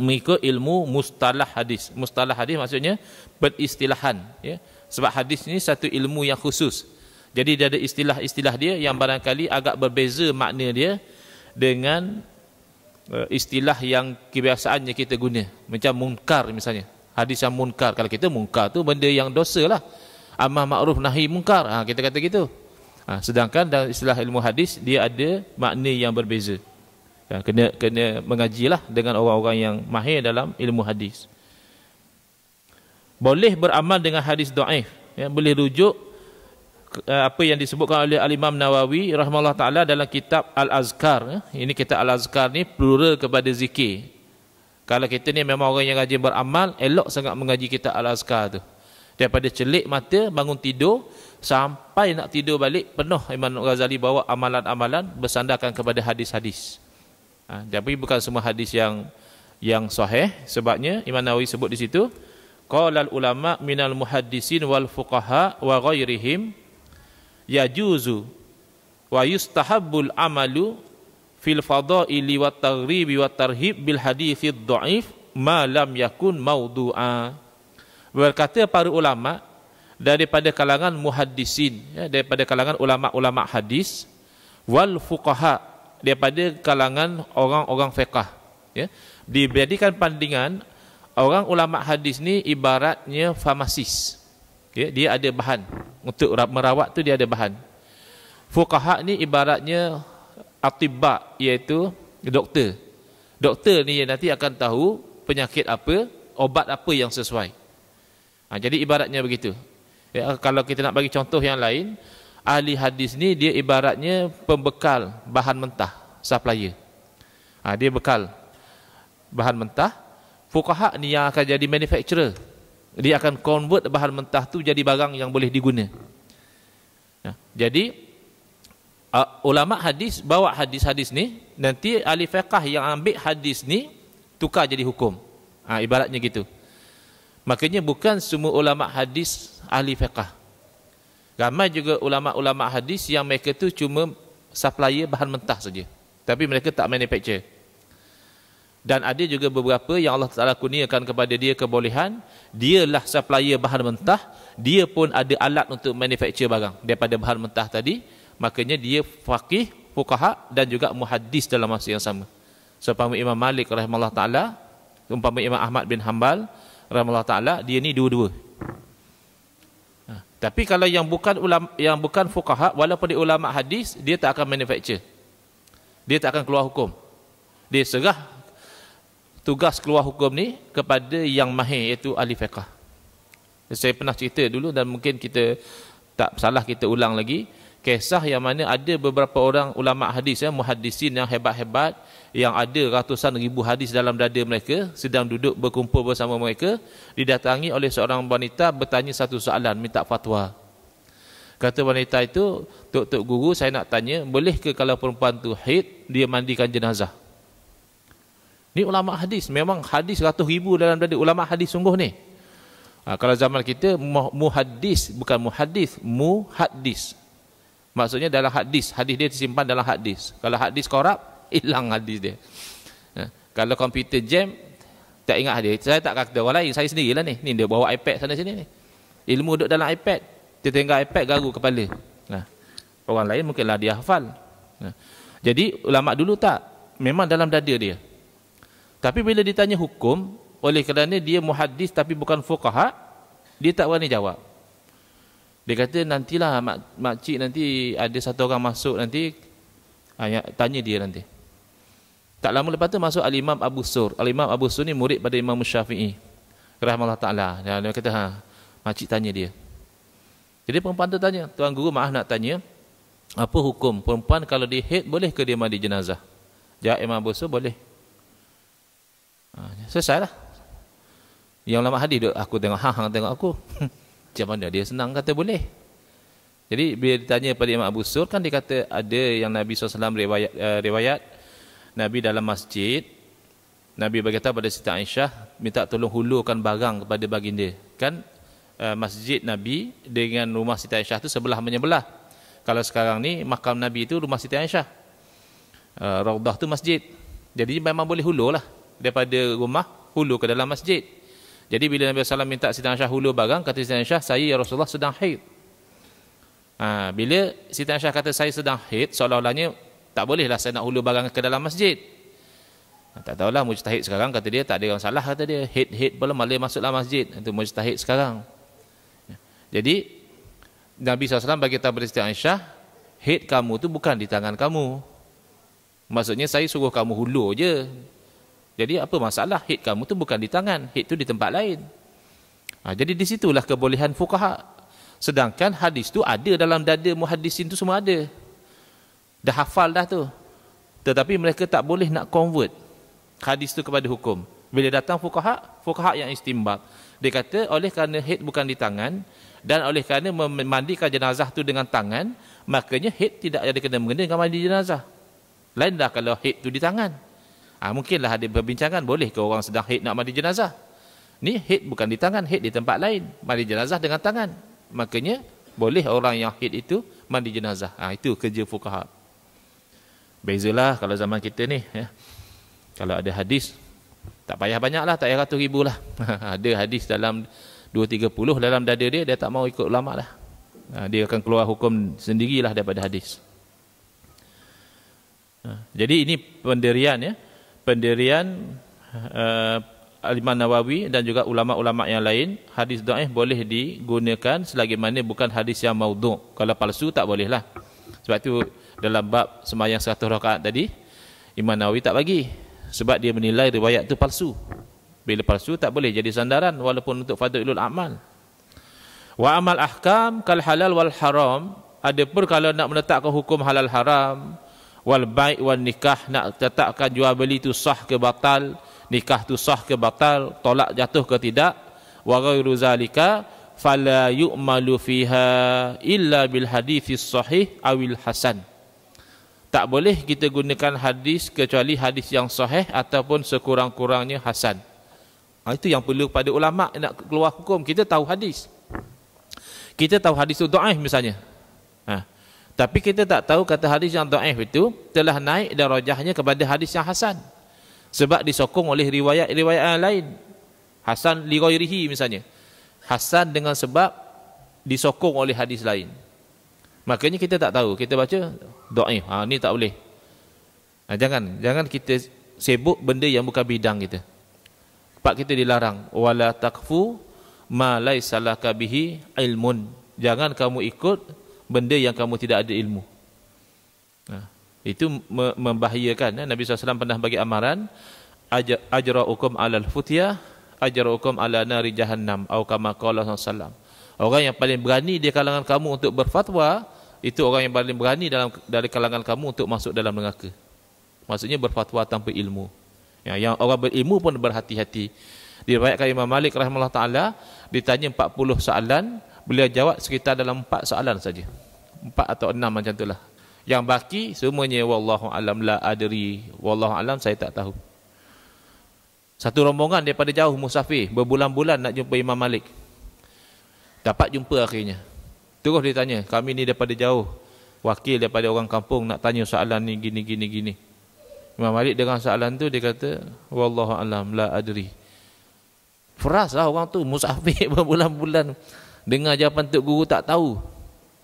Mengikut ilmu mustalah hadis. Mustalah hadis maksudnya beristilahan, ya. Sebab hadis ni satu ilmu yang khusus. Jadi dia ada istilah-istilah dia yang barangkali agak berbeza makna dia dengan e, istilah yang kebiasaannya kita guna. Macam munkar misalnya. Hadis yang munkar. Kalau kita munkar tu benda yang dosa lah amar makruf nahi mungkar ha, kita kata gitu ha, sedangkan dalam istilah ilmu hadis dia ada makna yang berbeza ha, kena kena mengajilah dengan orang-orang yang mahir dalam ilmu hadis boleh beramal dengan hadis dhaif ya boleh rujuk eh, apa yang disebutkan oleh al-Imam Nawawi rahimahullah taala dalam kitab al-Azkar ya, ini kitab al-Azkar ni plural kepada zikir kalau kita ni memang orang yang rajin beramal elok sangat mengaji kitab al-Azkar tu daripada celik mata bangun tidur sampai nak tidur balik penuh Imam Ghazali bawa amalan-amalan bersandarkan kepada hadis-hadis. Ha, tapi bukan semua hadis yang yang sahih sebabnya Imam Nawawi sebut di situ qalal ulama minal muhadisin wal fuqaha wa ghairihim juzu wa yustahabbul amalu fil fadaili wat taghribi wat tarhib bil hadithid dhaif ma lam yakun maudu'a berkata para ulama daripada kalangan muhaddisin ya, daripada kalangan ulama-ulama hadis wal fuqaha daripada kalangan orang-orang fiqah ya dijadikan pandangan orang ulama hadis ni ibaratnya farmasis ya, dia ada bahan untuk merawat tu dia ada bahan fuqaha ni ibaratnya atibba iaitu doktor doktor ni nanti akan tahu penyakit apa obat apa yang sesuai Ha, jadi ibaratnya begitu. Ya, kalau kita nak bagi contoh yang lain, ahli hadis ni dia ibaratnya pembekal bahan mentah, supplier. Ha, dia bekal bahan mentah. Fukaha ni yang akan jadi manufacturer. Dia akan convert bahan mentah tu jadi barang yang boleh diguna. Ya, jadi, uh, ulama hadis bawa hadis-hadis ni, nanti ahli fiqah yang ambil hadis ni, tukar jadi hukum. Ha, ibaratnya gitu. Makanya bukan semua ulama hadis ahli fiqah. Ramai juga ulama-ulama hadis yang mereka tu cuma supplier bahan mentah saja. Tapi mereka tak manufacture. Dan ada juga beberapa yang Allah Ta'ala kurniakan kepada dia kebolehan. Dialah supplier bahan mentah. Dia pun ada alat untuk manufacture barang daripada bahan mentah tadi. Makanya dia faqih, fukaha dan juga muhaddis dalam masa yang sama. Seumpama Imam Malik rahimahullah ta'ala. Umpama Imam Ahmad bin Hanbal. Umpama Imam Ahmad bin Hanbal rahmallahu taala dia ni dua-dua. Ha, tapi kalau yang bukan ulama yang bukan fuqaha walaupun dia ulama hadis dia tak akan manufacture. Dia tak akan keluar hukum. Dia serah tugas keluar hukum ni kepada yang mahir iaitu ahli fiqh. Saya pernah cerita dulu dan mungkin kita tak salah kita ulang lagi kisah yang mana ada beberapa orang ulama hadis ya muhaddisin yang hebat-hebat yang ada ratusan ribu hadis dalam dada mereka sedang duduk berkumpul bersama mereka didatangi oleh seorang wanita bertanya satu soalan minta fatwa kata wanita itu tok tok guru saya nak tanya boleh ke kalau perempuan tu haid dia mandikan jenazah ni ulama hadis memang hadis ratus ribu dalam dada ulama hadis sungguh ni ha, kalau zaman kita muhaddis bukan muhadis muhaddis maksudnya dalam hadis hadis dia disimpan dalam hadis kalau hadis korab hilang hadis dia. Ya. Kalau komputer jam, tak ingat hadis. Saya tak kata orang lain, saya sendirilah ni. Ni dia bawa iPad sana sini ni. Ilmu duduk dalam iPad. Dia tinggal iPad garu kepala. Nah. Ha. Orang lain mungkinlah dia hafal. Ya. Jadi ulama dulu tak memang dalam dada dia. Tapi bila ditanya hukum, oleh kerana dia muhadis tapi bukan fuqaha, dia tak berani jawab. Dia kata nantilah mak makcik nanti ada satu orang masuk nanti ah, tanya dia nanti. Tak lama lepas tu masuk Al-Imam Abu Sur. Al-Imam Abu Sur ni murid pada Imam Syafi'i. Rahmatullah Ta'ala. Ya, dia kata, ha, makcik tanya dia. Jadi perempuan tu tanya, Tuan Guru maaf nak tanya, apa hukum perempuan kalau dia haid boleh ke dia mandi jenazah? Jawab Imam Abu Sur, boleh. Ha, selesai lah. Yang lama hadis, aku tengok, hang, hang tengok aku. Macam mana dia senang kata boleh. Jadi bila ditanya pada Imam Abu Sur, kan dia kata ada yang Nabi SAW riwayat, uh, riwayat, Nabi dalam masjid Nabi berkata pada Siti Aisyah minta tolong hulurkan barang kepada baginda kan eh, masjid Nabi dengan rumah Siti Aisyah tu sebelah menyebelah kalau sekarang ni makam Nabi itu rumah Siti Aisyah eh, Raudah tu masjid jadi memang boleh hulur lah daripada rumah hulur ke dalam masjid jadi bila Nabi SAW minta Siti Aisyah hulur barang kata Siti Aisyah saya ya Rasulullah sedang haid ha, bila Siti Aisyah kata saya sedang haid seolah-olahnya tak bolehlah saya nak hulur barang ke dalam masjid. Ah, tak tahulah mujtahid sekarang kata dia tak ada orang salah kata dia. Hit-hit pula malah masuklah masjid. Itu mujtahid sekarang. Ya. Jadi Nabi SAW bagi kepada Siti Aisyah, hit kamu tu bukan di tangan kamu. Maksudnya saya suruh kamu hulur je. Jadi apa masalah? Hit kamu tu bukan di tangan. Hit tu di tempat lain. Ha, jadi di situlah kebolehan fukaha. Sedangkan hadis tu ada dalam dada muhadisin tu semua ada. Dah hafal dah tu. Tetapi mereka tak boleh nak convert hadis tu kepada hukum. Bila datang fukaha, fukaha yang istimbat. Dia kata oleh kerana head bukan di tangan dan oleh kerana memandikan jenazah tu dengan tangan, makanya head tidak ada kena mengenai dengan mandi jenazah. Lain dah kalau head tu di tangan. Ha, mungkinlah ada perbincangan boleh ke orang sedang head nak mandi jenazah. Ni head bukan di tangan, head di tempat lain. Mandi jenazah dengan tangan. Makanya boleh orang yang head itu mandi jenazah. Ha, itu kerja fukaha. Bezalah kalau zaman kita ni ya. Kalau ada hadis Tak payah banyak lah, tak payah ratus ribu lah Ada hadis dalam Dua tiga puluh dalam dada dia, dia tak mau ikut ulama lah ha, Dia akan keluar hukum Sendirilah daripada hadis ha, Jadi ini penderian ya Penderian uh, ha, Aliman Nawawi dan juga ulama-ulama yang lain Hadis da'if boleh digunakan Selagi mana bukan hadis yang maudu Kalau palsu tak boleh lah Sebab tu dalam bab semayang 100 rakaat tadi Imam Nawawi tak bagi sebab dia menilai riwayat itu palsu bila palsu tak boleh jadi sandaran walaupun untuk fadilul amal wa amal ahkam kal halal wal haram ada pun kalau nak menetapkan hukum halal haram wal baik wal nikah nak tetapkan jual beli itu sah ke batal nikah itu sah ke batal tolak jatuh ke tidak wa ghairu zalika fala yu'malu fiha illa bil hadithis sahih awil hasan tak boleh kita gunakan hadis kecuali hadis yang sahih ataupun sekurang-kurangnya hasan. Ha, itu yang perlu pada ulama nak keluar hukum. Kita tahu hadis. Kita tahu hadis itu do'aif misalnya. Ha. Tapi kita tak tahu kata hadis yang do'aif itu telah naik darajahnya kepada hadis yang hasan. Sebab disokong oleh riwayat-riwayat yang lain. Hasan li misalnya. Hasan dengan sebab disokong oleh hadis lain. Makanya kita tak tahu kita baca doa Ha ni tak boleh. Ha, jangan jangan kita sebut benda yang bukan bidang kita. Pak kita dilarang wala takfu ma laysa laka ilmun. Jangan kamu ikut benda yang kamu tidak ada ilmu. Ha, itu membahayakan. Eh, Nabi SAW pernah bagi amaran ajra hukum alal futiyah ajra hukum ala nari jahannam atau kama qala sallallahu Orang yang paling berani di kalangan kamu untuk berfatwa, itu orang yang paling berani dalam dari kalangan kamu untuk masuk dalam neraka. Maksudnya berfatwa tanpa ilmu. Ya, yang orang berilmu pun berhati-hati. Diriwayatkan Imam Malik rahimahullah taala ditanya 40 soalan, beliau jawab sekitar dalam 4 soalan saja. 4 atau 6 macam itulah. Yang baki semuanya wallahu alam la adri, wallahu alam saya tak tahu. Satu rombongan daripada jauh musafir berbulan-bulan nak jumpa Imam Malik. Dapat jumpa akhirnya. Terus dia tanya, kami ni daripada jauh. Wakil daripada orang kampung nak tanya soalan ni gini gini gini. Imam Malik dengan soalan tu dia kata, wallahu alam la adri. Feras lah orang tu musafir berbulan-bulan dengar jawapan tok guru tak tahu.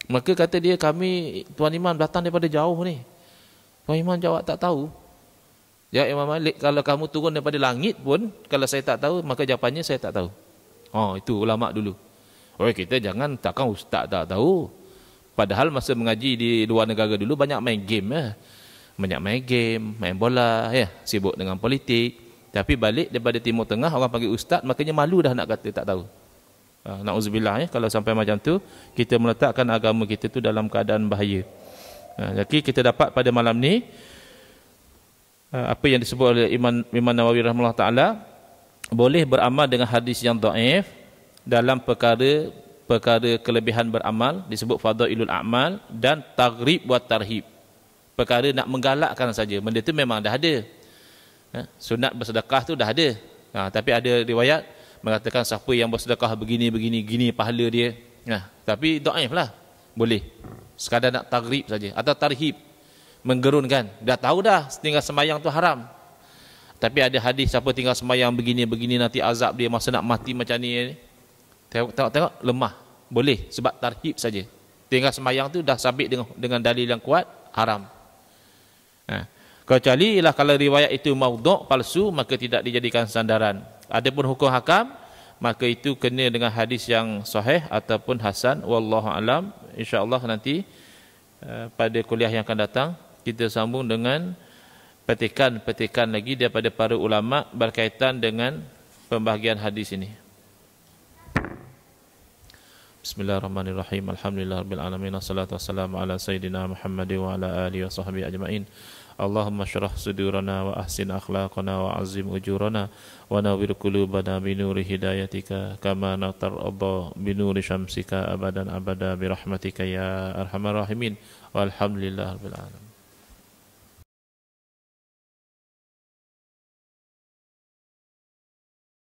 Maka kata dia kami tuan iman datang daripada jauh ni. Tuan iman jawab tak tahu. Ya Imam Malik kalau kamu turun daripada langit pun kalau saya tak tahu maka jawapannya saya tak tahu. Oh itu ulama dulu. Oi, kita jangan takkan ustaz tak tahu. Padahal masa mengaji di luar negara dulu banyak main game ya. Banyak main game, main bola ya, sibuk dengan politik. Tapi balik daripada Timur Tengah orang panggil ustaz makanya malu dah nak kata tak tahu. Uh, ah, Nauzubillah ya kalau sampai macam tu kita meletakkan agama kita tu dalam keadaan bahaya. Ah, jadi kita dapat pada malam ni ah, apa yang disebut oleh Imam Imam Nawawi rahimahullah taala boleh beramal dengan hadis yang dhaif dalam perkara perkara kelebihan beramal disebut fadailul amal dan tagrib wa tarhib perkara nak menggalakkan saja benda tu memang dah ada ha? sunat bersedekah tu dah ada ha, tapi ada riwayat mengatakan siapa yang bersedekah begini begini gini pahala dia nah ha, tapi daif lah. boleh sekadar nak tagrib saja atau tarhib menggerunkan dah tahu dah tinggal semayang tu haram tapi ada hadis siapa tinggal semayang begini begini nanti azab dia masa nak mati macam ni eh? tengok-tengok lemah boleh sebab tarhib saja tinggal semayang tu dah sabit dengan dengan dalil yang kuat haram eh. Ha. kecuali ialah kalau riwayat itu maudhu' palsu maka tidak dijadikan sandaran adapun hukum hakam maka itu kena dengan hadis yang sahih ataupun hasan wallahu alam insyaallah nanti eh, pada kuliah yang akan datang kita sambung dengan petikan-petikan lagi daripada para ulama berkaitan dengan pembahagian hadis ini Bismillahirrahmanirrahim. Alhamdulillahirrahmanirrahim. Assalatu wassalamu ala sayyidina Muhammadin wa ala alihi wa sahbihi ajma'in. Allahumma syrah sudurana wa ahsin akhlaqana wa azim ujurana wa nawir kulubana binuri hidayatika kama natar abba binuri shamsika abadan abada bi rahmatika ya arhamar rahimin. Walhamdulillahirrahmanirrahim.